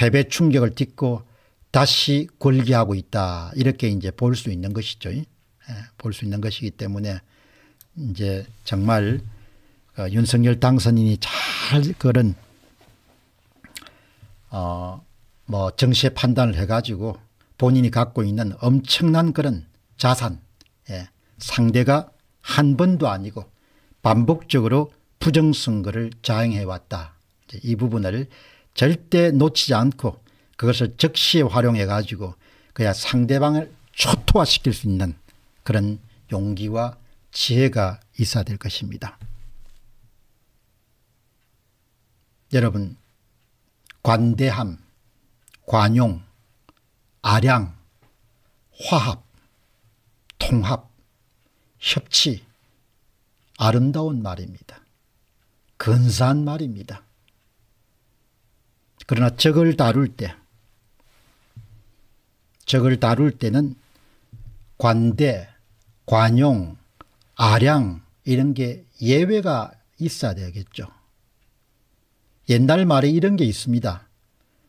패배 충격을 딛고 다시 골기하고 있다. 이렇게 이제 볼 수 있는 것이죠. 예, 볼수 있는 것이기 때문에 이제 정말 어, 윤석열 당선인이 잘 그런 어 뭐정시 판단을 해가지고 본인이 갖고 있는 엄청난 그런 자산 예. 상대가 한 번도 아니고 반복적으로 부정선거를 자행해왔다. 이 부분을 절대 놓치지 않고 그것을 즉시 활용해 가지고 그야 상대방을 초토화시킬 수 있는 그런 용기와 지혜가 있어야 될 것입니다. 여러분 관대함, 관용, 아량, 화합, 통합, 협치 아름다운 말입니다. 근사한 말입니다. 그러나 적을 다룰 때 적을 다룰 때는 관대, 관용, 아량 이런 게 예외가 있어야 되겠죠. 옛날 말에 이런 게 있습니다.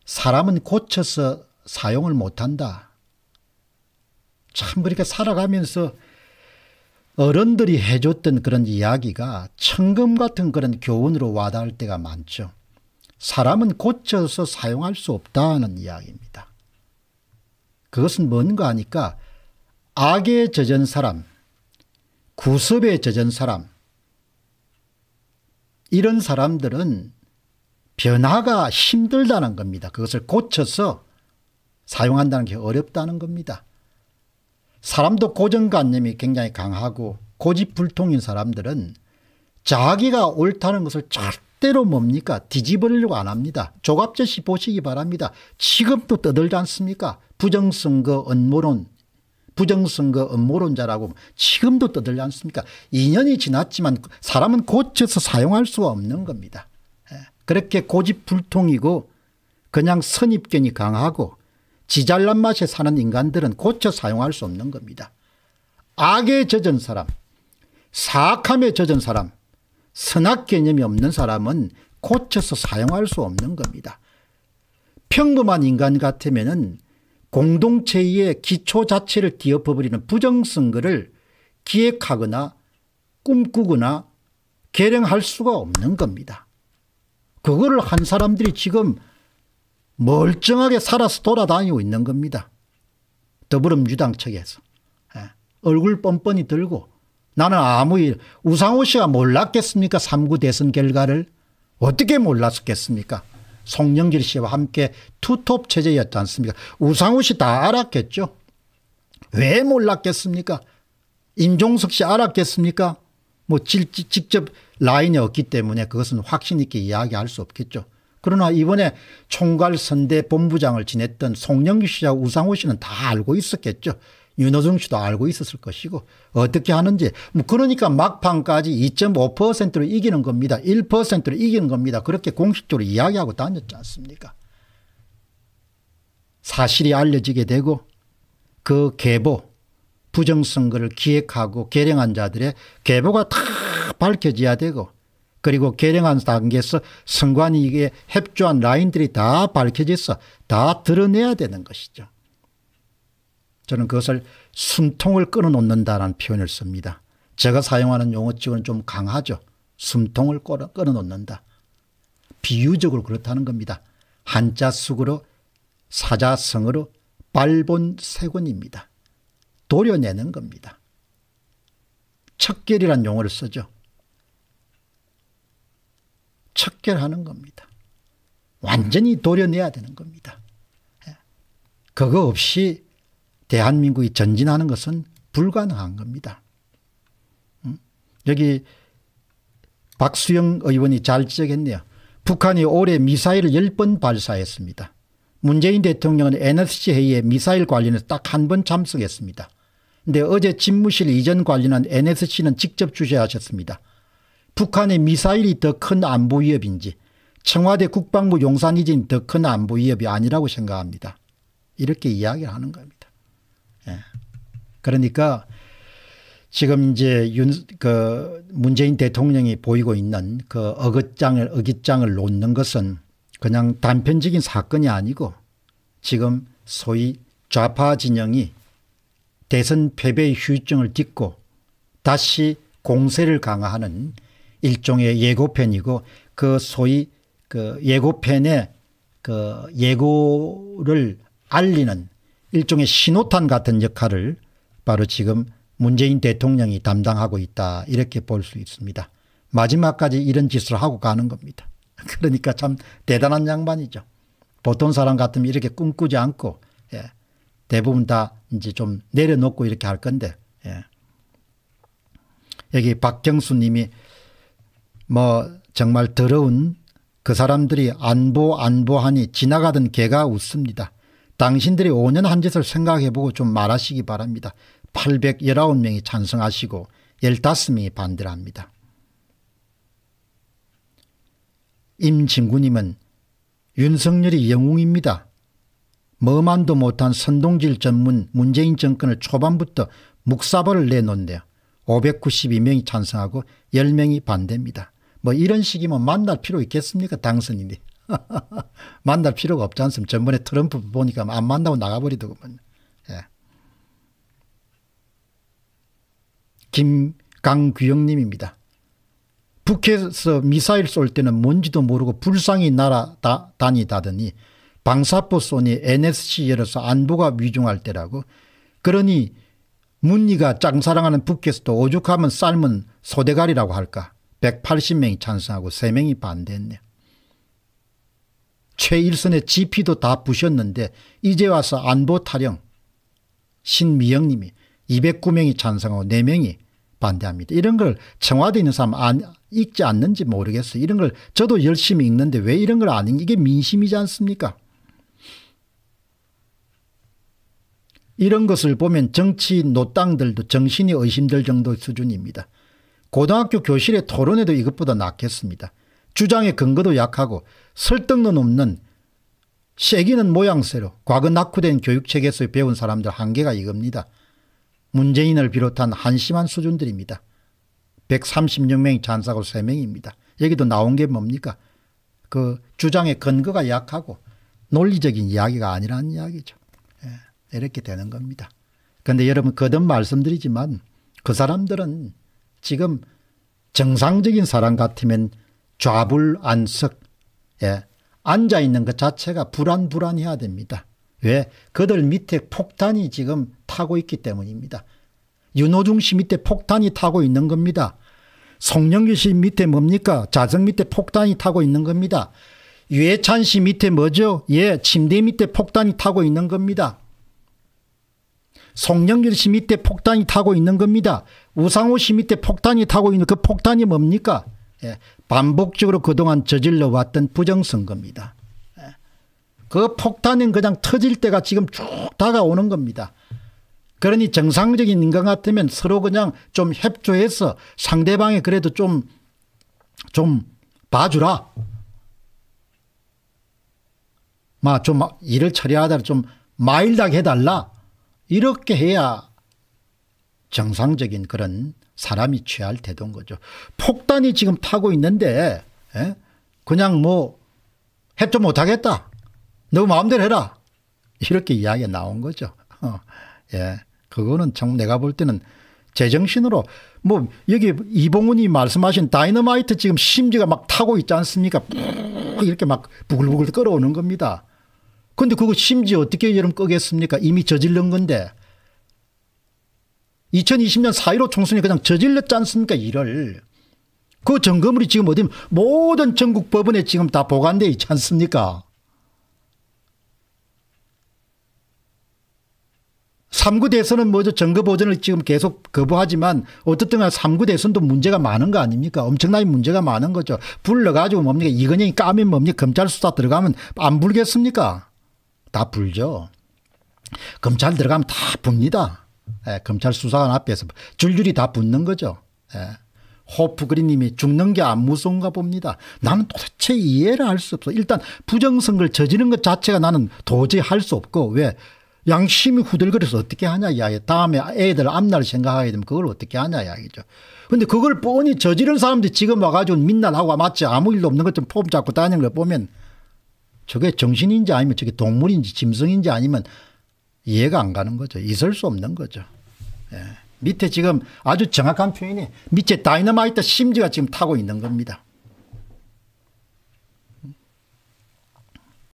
사람은 고쳐서 사용을 못한다. 참 그렇게 살아가면서 어른들이 해줬던 그런 이야기가 청금 같은 그런 교훈으로 와닿을 때가 많죠. 사람은 고쳐서 사용할 수 없다는 이야기입니다. 그것은 뭔가 하니까 악에 젖은 사람, 구습에 젖은 사람, 이런 사람들은 변화가 힘들다는 겁니다. 그것을 고쳐서 사용한다는 게 어렵다는 겁니다. 사람도 고정관념이 굉장히 강하고 고집불통인 사람들은 자기가 옳다는 것을 절대 절대로 뭡니까? 뒤집으려고 안 합니다. 조갑제씨 보시기 바랍니다. 지금도 떠들지 않습니까? 부정선거 음모론, 부정선거 음모론자라고 지금도 떠들지 않습니까? 2년이 지났지만 사람은 고쳐서 사용할 수가 없는 겁니다. 예, 그렇게 고집불통이고 그냥 선입견이 강하고 지잘난 맛에 사는 인간들은 고쳐 사용할 수 없는 겁니다. 악에 젖은 사람, 사악함에 젖은 사람, 선악 개념이 없는 사람은 고쳐서 사용할 수 없는 겁니다. 평범한 인간 같으면 공동체의 기초 자체를 뒤엎어버리는 부정선거를 기획하거나 꿈꾸거나 계량할 수가 없는 겁니다. 그거를 한 사람들이 지금 멀쩡하게 살아서 돌아다니고 있는 겁니다. 더불어민주당 측에서. 예. 얼굴 뻔뻔히 들고 나는 아무 일 우상호 씨가 몰랐겠습니까 3구 대선 결과를 어떻게 몰랐겠습니까 송영길 씨와 함께 투톱 체제였지 않습니까 우상호 씨 다 알았겠죠 왜 몰랐겠습니까 임종석 씨 알았겠습니까 뭐 질, 직접 라인이 없기 때문에 그것은 확신 있게 이야기할 수 없겠죠 그러나 이번에 총괄 선대 본부장을 지냈던 송영길 씨와 우상호 씨는 다 알고 있었겠죠 윤호중 씨도 알고 있었을 것이고 어떻게 하는지 뭐 그러니까 막판까지 2.5%로 이기는 겁니다. 1%로 이기는 겁니다. 그렇게 공식적으로 이야기하고 다녔지 않습니까 사실이 알려지게 되고 그 계보 부정선거를 기획하고 계량한 자들의 계보가 다 밝혀져야 되고 그리고 계량한 단계에서 선관위에 협조한 라인들이 다 밝혀져서 다 드러내야 되는 것이죠. 저는 그것을 숨통을 끊어놓는다라는 표현을 씁니다. 제가 사용하는 용어치고는 좀 강하죠. 숨통을 끊어놓는다. 비유적으로 그렇다는 겁니다. 한자 숙으로 사자성으로 발본세군입니다. 도려내는 겁니다. 척결이란 용어를 쓰죠. 척결하는 겁니다. 완전히 도려내야 되는 겁니다. 예. 그거 없이 대한민국이 전진하는 것은 불가능한 겁니다. 음? 여기 박수영 의원이 잘 지적했네요. 북한이 올해 미사일을 10번 발사했습니다. 문재인 대통령은 NSC 회의에 미사일 관련해서 딱 한 번 참석했습니다. 근데 어제 집무실 이전 관련한 NSC는 직접 주재하셨습니다. 북한의 미사일이 더 큰 안보 위협인지 청와대 국방부 용산 이전이 더큰 안보 위협이 아니라고 생각합니다. 이렇게 이야기 하는 겁니다. 예. 그러니까 지금 이제 윤, 그 문재인 대통령이 보이고 있는 그 어긋장을, 어깃장을 놓는 것은 그냥 단편적인 사건이 아니고 지금 소위 좌파 진영이 대선 패배의 휴증을 딛고 다시 공세를 강화하는 일종의 예고편이고 그 소위 그 예고편의 그 예고를 알리는 일종의 신호탄 같은 역할을 바로 지금 문재인 대통령이 담당하고 있다 이렇게 볼 수 있습니다. 마지막까지 이런 짓을 하고 가는 겁니다. 그러니까 참 대단한 양반이죠. 보통 사람 같으면 이렇게 꿈꾸지 않고 예. 대부분 다 이제 좀 내려놓고 이렇게 할 건데 예. 여기 박경수 님이 뭐 정말 더러운 그 사람들이 안보 안보하니 지나가던 개가 웃습니다. 당신들이 5년 한 짓을 생각해보고 좀 말하시기 바랍니다. 819명이 찬성하시고 15명이 반대를 합니다. 임진구님은 윤석열이 영웅입니다. 머만도 못한 선동질 전문 문재인 정권을 초반부터 묵사벌을 내놓네요. 592명이 찬성하고 10명이 반대입니다. 뭐 이런 식이면 만날 필요 있겠습니까 당선인이. 만날 필요가 없지 않습니까? 전번에 트럼프 보니까 안 만나고 나가버리더군요. 예. 김강규영님입니다. 북에서 미사일 쏠 때는 뭔지도 모르고 불상이 날아다니다더니 방사포 쏘니 NSC 열어서 안보가 위중할 때라고 그러니 문니가 짱사랑하는 북에서도 오죽하면 삶은 소대가리라고 할까 180명이 찬성하고 3명이 반대했네요. 최일선의 지피도다 부셨는데 이제 와서 안보 타령 신미영님이 209명이 찬성하고 4명이 반대합니다. 이런 걸 청와대 있는 사람 안, 읽지 않는지 모르겠어요. 이런 걸 저도 열심히 읽는데 왜 이런 걸아 읽는 이게 민심이지 않습니까? 이런 것을 보면 정치인 노땅들도 정신이 의심될 정도 수준입니다. 고등학교 교실의 토론에도 이것보다 낫겠습니다. 주장의 근거도 약하고 설득론 없는 세기는 모양새로 과거 낙후된 교육체계에서 배운 사람들 한계가 이겁니다. 문재인을 비롯한 한심한 수준들입니다. 136명이 잔사고 3명입니다. 여기도 나온 게 뭡니까? 그 주장의 근거가 약하고 논리적인 이야기가 아니라는 이야기죠. 예, 이렇게 되는 겁니다. 그런데 여러분 거듭 말씀드리지만 그 사람들은 지금 정상적인 사람 같으면 좌불안석 예. 앉아 있는 것 자체가 불안불안해야 됩니다. 왜? 그들 밑에 폭탄이 지금 타고 있기 때문입니다. 윤호중 씨 밑에 폭탄이 타고 있는 겁니다. 송영길 씨 밑에 뭡니까? 자정 밑에 폭탄이 타고 있는 겁니다. 유해찬 씨 밑에 뭐죠? 예, 침대 밑에 폭탄이 타고 있는 겁니다. 송영길 씨 밑에 폭탄이 타고 있는 겁니다. 우상호 씨 밑에 폭탄이 타고 있는 그 폭탄이 뭡니까? 예, 반복적으로 그동안 저질러 왔던 부정선거입니다. 예, 그 폭탄은 그냥 터질 때가 지금 쭉 다가오는 겁니다. 그러니 정상적인 인간 같으면 서로 그냥 좀 협조해서 상대방이 그래도 좀, 좀 봐주라. 마, 좀 일을 처리하다 좀 마일드하게 해달라. 이렇게 해야 정상적인 그런 사람이 취할 태도인 거죠. 폭탄이 지금 타고 있는데 에? 예? 그냥 뭐 해도 못하겠다. 너 마음대로 해라. 이렇게 이야기가 나온 거죠. 어. 예. 그거는 정 내가 볼 때는 제정신으로 뭐 여기 이봉훈이 말씀하신 다이너마이트 지금 심지가 막 타고 있지 않습니까? 이렇게 막 부글부글 끓어오는 겁니다. 근데 그거 심지 어떻게 여름 끄겠습니까? 이미 저질른 건데. 2020년 4.15 총선이 그냥 저질렀지 않습니까 일을. 그 점검물이 지금 어디 모든 전국 법원에 지금 다 보관되어 있지 않습니까 3구 대선은 뭐죠 정거 보전을 지금 계속 거부하지만 어떻든 3구 대선도 문제가 많은 거 아닙니까 엄청나게 문제가 많은 거죠 불러가지고 뭡니까 이건영이 까면 뭡니까 검찰 수사 들어가면 안 불겠습니까 다 불죠 검찰 들어가면 다 붑니다 예, 검찰 수사관 앞에서 줄줄이 다 붙는 거죠. 예. 호프그린님이 죽는 게 안 무서운가 봅니다. 나는 도대체 이해를 할 수 없어. 일단 부정선거를 저지른 것 자체가 나는 도저히 할 수 없고 왜 양심이 후들거려서 어떻게 하냐 이야기. 다음에 애들 앞날 생각하게 되면 그걸 어떻게 하냐 이야기죠. 근데 그걸 뻔히 저지른 사람들이 지금 와가지고 민낯하고 마치 아무 일도 없는 것처럼 폼 잡고 다니는 걸 보면 저게 정신인지 아니면 저게 동물인지 짐승인지 아니면 이해가 안 가는 거죠. 있을 수 없는 거죠. 예. 밑에 지금 아주 정확한 표현이 밑에 다이너마이트 심지가 지금 타고 있는 겁니다.